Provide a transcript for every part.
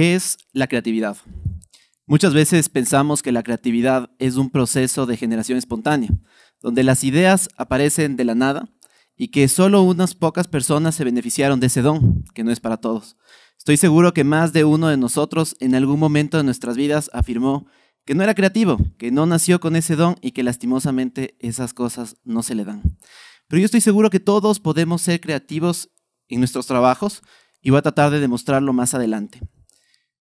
¿Qué es la creatividad? Muchas veces pensamos que la creatividad es un proceso de generación espontánea, donde las ideas aparecen de la nada y que solo unas pocas personas se beneficiaron de ese don, que no es para todos. Estoy seguro que más de uno de nosotros en algún momento de nuestras vidas afirmó que no era creativo, que no nació con ese don y que lastimosamente esas cosas no se le dan. Pero yo estoy seguro que todos podemos ser creativos en nuestros trabajos y voy a tratar de demostrarlo más adelante.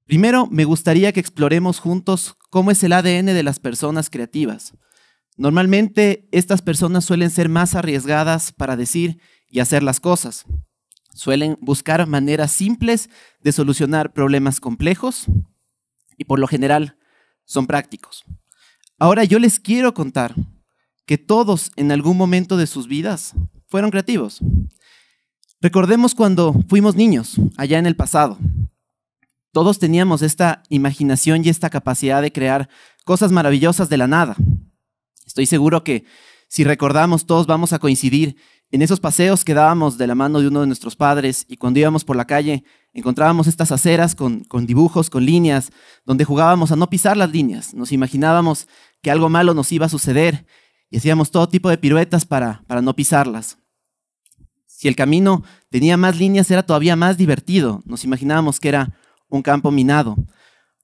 Primero, me gustaría que exploremos juntos cómo es el ADN de las personas creativas. Normalmente, estas personas suelen ser más arriesgadas para decir y hacer las cosas. Suelen buscar maneras simples de solucionar problemas complejos y por lo general son prácticos. Ahora yo les quiero contar que todos en algún momento de sus vidas fueron creativos. Recordemos cuando fuimos niños, allá en el pasado. Todos teníamos esta imaginación y esta capacidad de crear cosas maravillosas de la nada. Estoy seguro que si recordamos todos vamos a coincidir en esos paseos que dábamos de la mano de uno de nuestros padres y cuando íbamos por la calle encontrábamos estas aceras con, dibujos, con líneas, donde jugábamos a no pisar las líneas. Nos imaginábamos que algo malo nos iba a suceder y hacíamos todo tipo de piruetas para no pisarlas. Si el camino tenía más líneas era todavía más divertido. Nos imaginábamos que era un campo minado.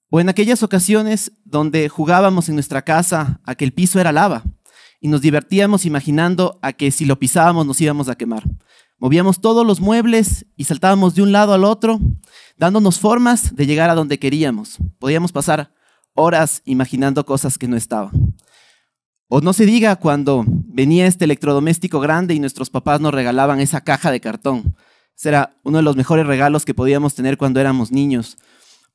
O en aquellas ocasiones donde jugábamos en nuestra casa a que el piso era lava y nos divertíamos imaginando a que si lo pisábamos nos íbamos a quemar. Movíamos todos los muebles y saltábamos de un lado al otro, dándonos formas de llegar a donde queríamos. Podíamos pasar horas imaginando cosas que no estaban. O no se diga cuando venía este electrodoméstico grande y nuestros papás nos regalaban esa caja de cartón será uno de los mejores regalos que podíamos tener cuando éramos niños,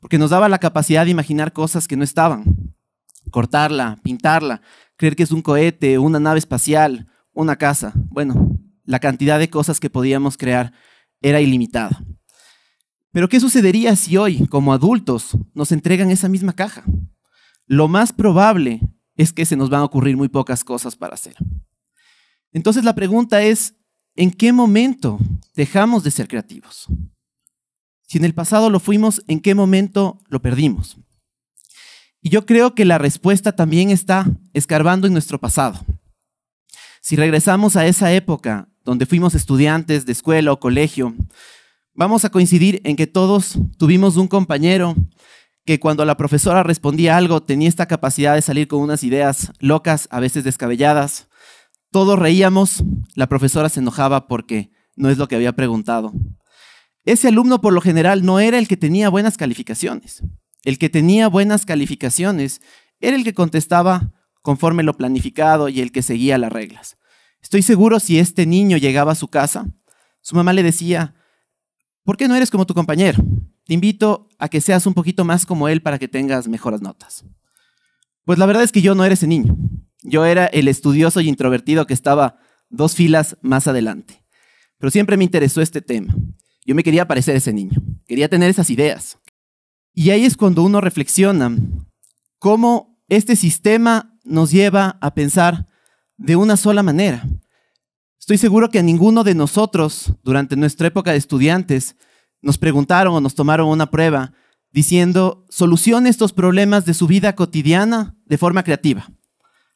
porque nos daba la capacidad de imaginar cosas que no estaban, cortarla, pintarla, creer que es un cohete, una nave espacial, una casa. Bueno, la cantidad de cosas que podíamos crear era ilimitada. Pero ¿qué sucedería si hoy, como adultos, nos entregan esa misma caja? Lo más probable es que se nos van a ocurrir muy pocas cosas para hacer. Entonces la pregunta es, ¿en qué momento dejamos de ser creativos? Si en el pasado lo fuimos, ¿en qué momento lo perdimos? Y yo creo que la respuesta también está escarbando en nuestro pasado. Si regresamos a esa época donde fuimos estudiantes de escuela o colegio, vamos a coincidir en que todos tuvimos un compañero que cuando la profesora respondía algo tenía esta capacidad de salir con unas ideas locas, a veces descabelladas, todos reíamos, la profesora se enojaba porque no es lo que había preguntado. Ese alumno por lo general no era el que tenía buenas calificaciones. El que tenía buenas calificaciones era el que contestaba conforme lo planificado y el que seguía las reglas. Estoy seguro si este niño llegaba a su casa, su mamá le decía, ¿por qué no eres como tu compañero? Te invito a que seas un poquito más como él para que tengas mejores notas. Pues la verdad es que yo no era ese niño. Yo era el estudioso y introvertido que estaba dos filas más adelante. Pero siempre me interesó este tema. Yo me quería parecer ese niño, quería tener esas ideas. Y ahí es cuando uno reflexiona cómo este sistema nos lleva a pensar de una sola manera. Estoy seguro que a ninguno de nosotros, durante nuestra época de estudiantes, nos preguntaron o nos tomaron una prueba diciendo, solucione estos problemas de su vida cotidiana de forma creativa.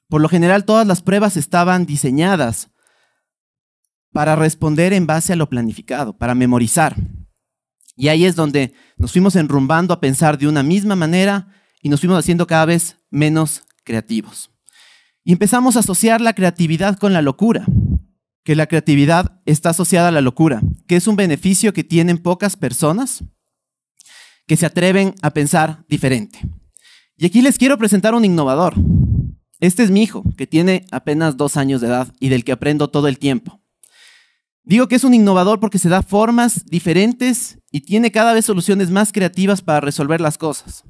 Por lo general, todas las pruebas estaban diseñadas para responder en base a lo planificado, para memorizar. Y ahí es donde nos fuimos enrumbando a pensar de una misma manera y nos fuimos haciendo cada vez menos creativos. Y empezamos a asociar la creatividad con la locura, que la creatividad está asociada a la locura, que es un beneficio que tienen pocas personas que se atreven a pensar diferente. Y aquí les quiero presentar un innovador, este es mi hijo, que tiene apenas dos años de edad y del que aprendo todo el tiempo. Digo que es un innovador porque se da formas diferentes y tiene cada vez soluciones más creativas para resolver las cosas.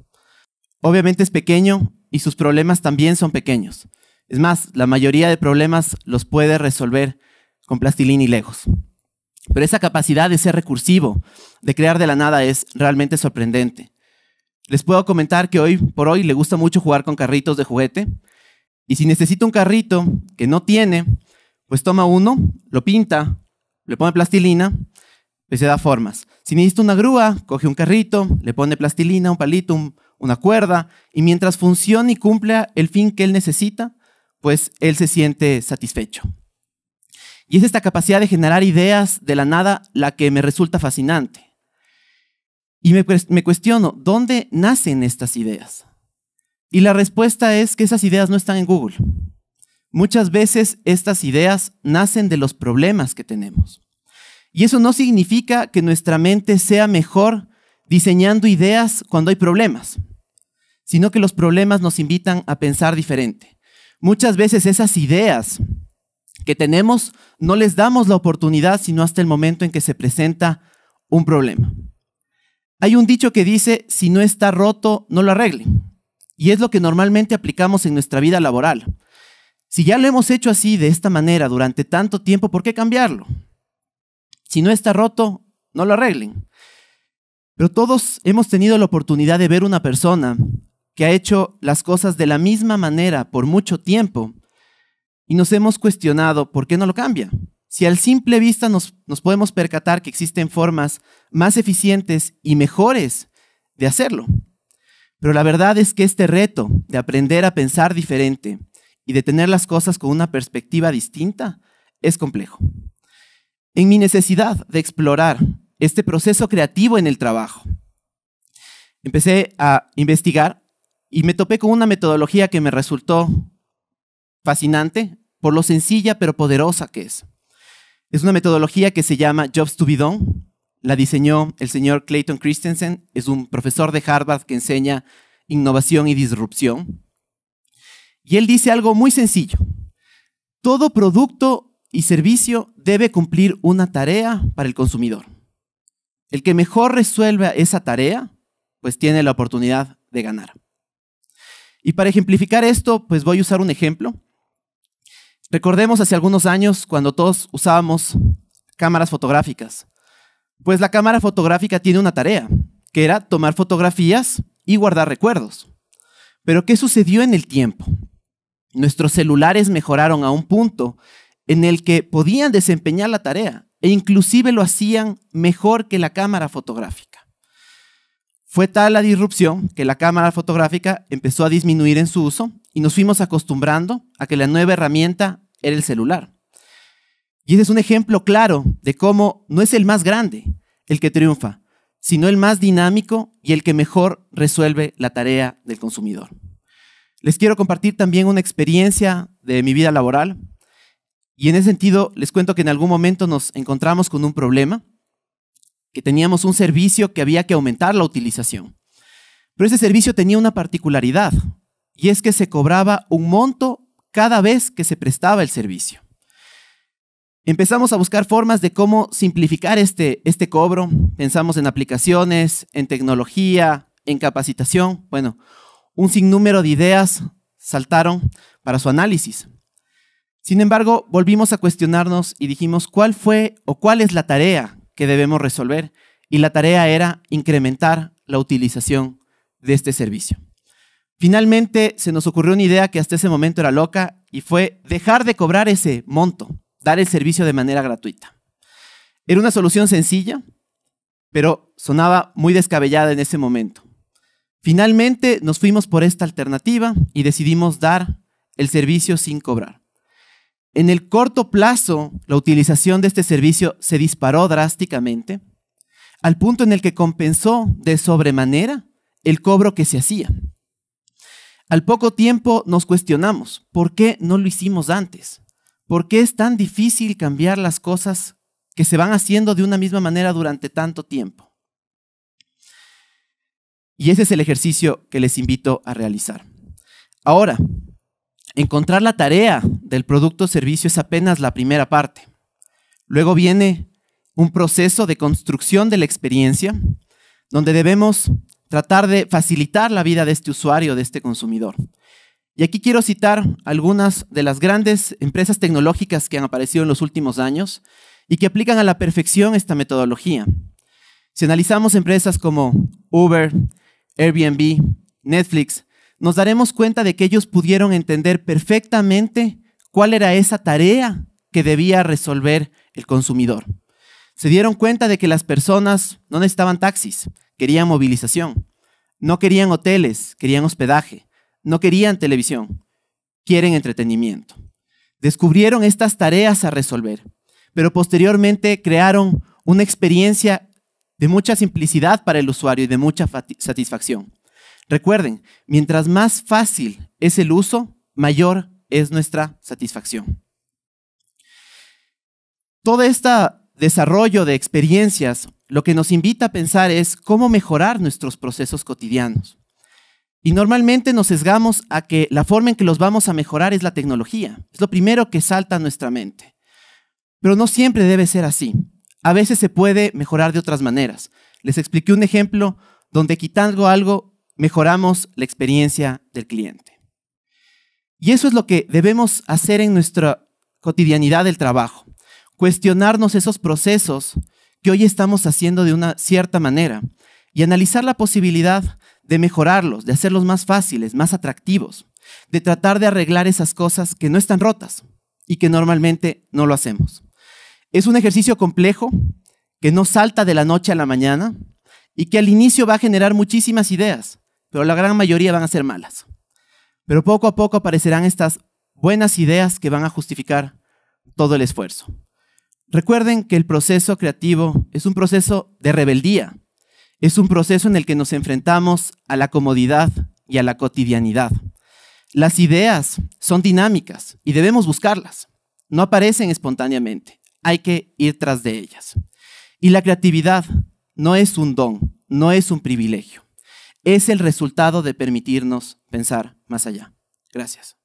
Obviamente es pequeño y sus problemas también son pequeños. Es más, la mayoría de problemas los puede resolver con plastilina y lejos. Pero esa capacidad de ser recursivo, de crear de la nada, es realmente sorprendente. Les puedo comentar que hoy por hoy le gusta mucho jugar con carritos de juguete y si necesita un carrito que no tiene, pues toma uno, lo pinta, le pone plastilina, le pues se da formas. Si necesita una grúa, coge un carrito, le pone plastilina, un palito, una cuerda, y mientras funcione y cumpla el fin que él necesita, pues él se siente satisfecho. Y es esta capacidad de generar ideas de la nada la que me resulta fascinante. Y me cuestiono, ¿dónde nacen estas ideas? Y la respuesta es que esas ideas no están en Google. Muchas veces estas ideas nacen de los problemas que tenemos. Y eso no significa que nuestra mente sea mejor diseñando ideas cuando hay problemas, sino que los problemas nos invitan a pensar diferente. Muchas veces esas ideas que tenemos no les damos la oportunidad sino hasta el momento en que se presenta un problema. Hay un dicho que dice, si no está roto, no lo arregle. Y es lo que normalmente aplicamos en nuestra vida laboral. Si ya lo hemos hecho así, de esta manera, durante tanto tiempo, ¿por qué cambiarlo? Si no está roto, no lo arreglen. Pero todos hemos tenido la oportunidad de ver una persona que ha hecho las cosas de la misma manera por mucho tiempo y nos hemos cuestionado por qué no lo cambia. Si al simple vista nos, nos podemos percatar que existen formas más eficientes y mejores de hacerlo. Pero la verdad es que este reto de aprender a pensar diferente y de tener las cosas con una perspectiva distinta es complejo. En mi necesidad de explorar este proceso creativo en el trabajo, empecé a investigar y me topé con una metodología que me resultó fascinante por lo sencilla pero poderosa que es. Es una metodología que se llama Jobs to be Done la diseñó el señor Clayton Christensen, es un profesor de Harvard que enseña innovación y disrupción. Y él dice algo muy sencillo. Todo producto y servicio debe cumplir una tarea para el consumidor. El que mejor resuelva esa tarea, pues tiene la oportunidad de ganar. Y para ejemplificar esto, pues voy a usar un ejemplo. Recordemos hace algunos años cuando todos usábamos cámaras fotográficas. Pues la cámara fotográfica tiene una tarea, que era tomar fotografías y guardar recuerdos. Pero ¿qué sucedió en el tiempo? Nuestros celulares mejoraron a un punto en el que podían desempeñar la tarea e inclusive lo hacían mejor que la cámara fotográfica. Fue tal la disrupción que la cámara fotográfica empezó a disminuir en su uso y nos fuimos acostumbrando a que la nueva herramienta era el celular. Y ese es un ejemplo claro de cómo no es el más grande el que triunfa, sino el más dinámico y el que mejor resuelve la tarea del consumidor. Les quiero compartir también una experiencia de mi vida laboral. Y en ese sentido, les cuento que en algún momento nos encontramos con un problema, que teníamos un servicio que había que aumentar la utilización. Pero ese servicio tenía una particularidad, y es que se cobraba un monto cada vez que se prestaba el servicio. Empezamos a buscar formas de cómo simplificar este, este cobro. Pensamos en aplicaciones, en tecnología, en capacitación. Bueno, un sinnúmero de ideas saltaron para su análisis. Sin embargo, volvimos a cuestionarnos y dijimos cuál fue o cuál es la tarea que debemos resolver. Y la tarea era incrementar la utilización de este servicio. Finalmente, se nos ocurrió una idea que hasta ese momento era loca y fue dejar de cobrar ese monto dar el servicio de manera gratuita. Era una solución sencilla, pero sonaba muy descabellada en ese momento. Finalmente nos fuimos por esta alternativa y decidimos dar el servicio sin cobrar. En el corto plazo, la utilización de este servicio se disparó drásticamente, al punto en el que compensó de sobremanera el cobro que se hacía. Al poco tiempo nos cuestionamos, ¿por qué no lo hicimos antes? ¿Por qué es tan difícil cambiar las cosas que se van haciendo de una misma manera durante tanto tiempo? Y ese es el ejercicio que les invito a realizar. Ahora, encontrar la tarea del producto o servicio es apenas la primera parte. Luego viene un proceso de construcción de la experiencia, donde debemos tratar de facilitar la vida de este usuario, de este consumidor. Y aquí quiero citar algunas de las grandes empresas tecnológicas que han aparecido en los últimos años y que aplican a la perfección esta metodología. Si analizamos empresas como Uber, Airbnb, Netflix, nos daremos cuenta de que ellos pudieron entender perfectamente cuál era esa tarea que debía resolver el consumidor. Se dieron cuenta de que las personas no necesitaban taxis, querían movilización, no querían hoteles, querían hospedaje no querían televisión, quieren entretenimiento. Descubrieron estas tareas a resolver, pero posteriormente crearon una experiencia de mucha simplicidad para el usuario y de mucha satisfacción. Recuerden, mientras más fácil es el uso, mayor es nuestra satisfacción. Todo este desarrollo de experiencias lo que nos invita a pensar es cómo mejorar nuestros procesos cotidianos. Y normalmente nos sesgamos a que la forma en que los vamos a mejorar es la tecnología. Es lo primero que salta a nuestra mente. Pero no siempre debe ser así. A veces se puede mejorar de otras maneras. Les expliqué un ejemplo donde quitando algo mejoramos la experiencia del cliente. Y eso es lo que debemos hacer en nuestra cotidianidad del trabajo. Cuestionarnos esos procesos que hoy estamos haciendo de una cierta manera y analizar la posibilidad de mejorarlos, de hacerlos más fáciles, más atractivos, de tratar de arreglar esas cosas que no están rotas y que normalmente no lo hacemos. Es un ejercicio complejo que no salta de la noche a la mañana y que al inicio va a generar muchísimas ideas, pero la gran mayoría van a ser malas. Pero poco a poco aparecerán estas buenas ideas que van a justificar todo el esfuerzo. Recuerden que el proceso creativo es un proceso de rebeldía, es un proceso en el que nos enfrentamos a la comodidad y a la cotidianidad. Las ideas son dinámicas y debemos buscarlas. No aparecen espontáneamente. Hay que ir tras de ellas. Y la creatividad no es un don, no es un privilegio. Es el resultado de permitirnos pensar más allá. Gracias.